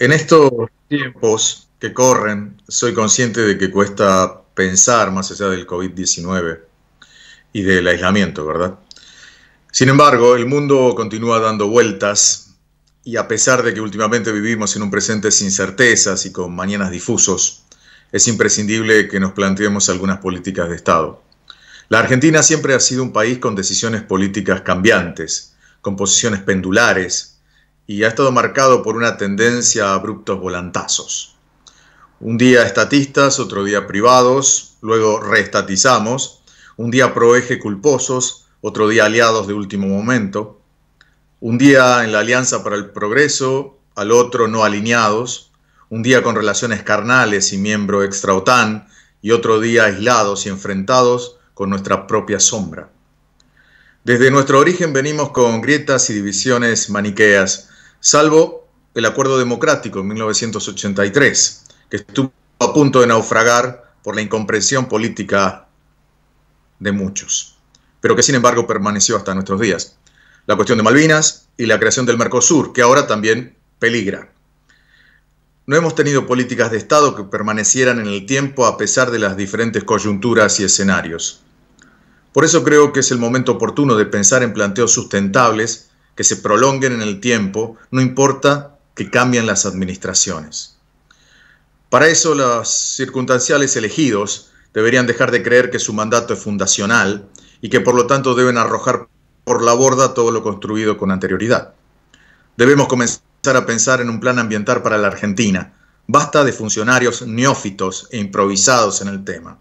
En estos tiempos que corren, soy consciente de que cuesta pensar más allá del COVID-19 y del aislamiento, ¿verdad? Sin embargo, el mundo continúa dando vueltas y a pesar de que últimamente vivimos en un presente sin certezas y con mañanas difusos, es imprescindible que nos planteemos algunas políticas de Estado. La Argentina siempre ha sido un país con decisiones políticas cambiantes, con posiciones pendulares, y ha estado marcado por una tendencia a abruptos volantazos. Un día estatistas, otro día privados, luego reestatizamos, un día proeje culposos, otro día aliados de último momento, un día en la Alianza para el Progreso, al otro no alineados, un día con relaciones carnales y miembro extra OTAN, y otro día aislados y enfrentados con nuestra propia sombra. Desde nuestro origen venimos con grietas y divisiones maniqueas, salvo el acuerdo democrático en 1983, que estuvo a punto de naufragar por la incomprensión política de muchos, pero que sin embargo permaneció hasta nuestros días. La cuestión de Malvinas y la creación del Mercosur, que ahora también peligra. No hemos tenido políticas de Estado que permanecieran en el tiempo a pesar de las diferentes coyunturas y escenarios. Por eso creo que es el momento oportuno de pensar en planteos sustentables que se prolonguen en el tiempo, no importa que cambien las administraciones. Para eso los circunstanciales elegidos deberían dejar de creer que su mandato es fundacional y que por lo tanto deben arrojar por la borda todo lo construido con anterioridad. Debemos comenzar a pensar en un plan ambiental para la Argentina. Basta de funcionarios neófitos e improvisados en el tema.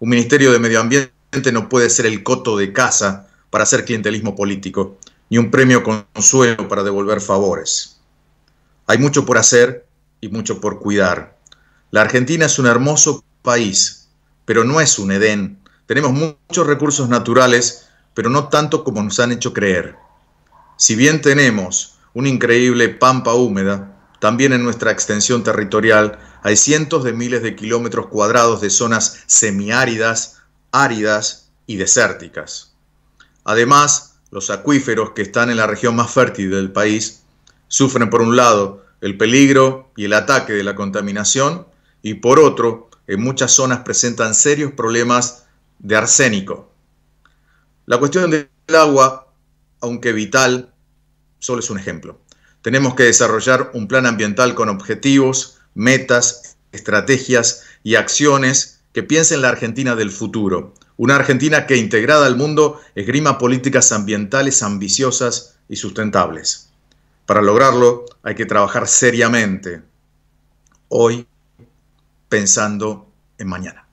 Un Ministerio de Medio Ambiente no puede ser el coto de casa para hacer clientelismo político ni un premio consuelo para devolver favores. Hay mucho por hacer y mucho por cuidar. La Argentina es un hermoso país, pero no es un Edén. Tenemos muchos recursos naturales, pero no tanto como nos han hecho creer. Si bien tenemos una increíble pampa húmeda, también en nuestra extensión territorial hay cientos de miles de kilómetros cuadrados de zonas semiáridas, áridas y desérticas. Además, los acuíferos que están en la región más fértil del país sufren por un lado el peligro y el ataque de la contaminación y por otro en muchas zonas presentan serios problemas de arsénico. La cuestión del agua, aunque vital, solo es un ejemplo. Tenemos que desarrollar un plan ambiental con objetivos, metas, estrategias y acciones que piensen la Argentina del futuro, una Argentina que, integrada al mundo, esgrima políticas ambientales ambiciosas y sustentables. Para lograrlo hay que trabajar seriamente, hoy, pensando en mañana.